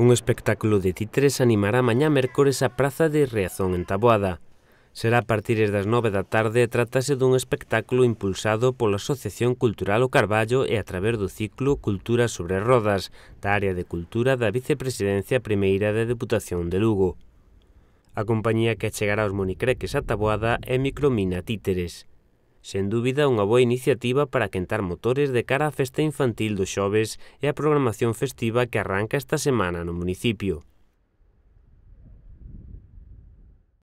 Un espectáculo de títeres animará mañá mércores a Praza de Reazón en Taboada. Será a partir das 9 da tarde e trátase dun espectáculo impulsado pola Asociación Cultural O Carballo e a través do ciclo Cultura sobre Rodas, da área de cultura da Vicepresidencia Primeira da Deputación de Lugo. A compañía que chegará aos monicreques a Taboada é Micromina Títeres. Sen dúbida unha boa iniciativa para quentar motores de cara á festa infantil do xoves e a programación festiva que arranca esta semana no municipio.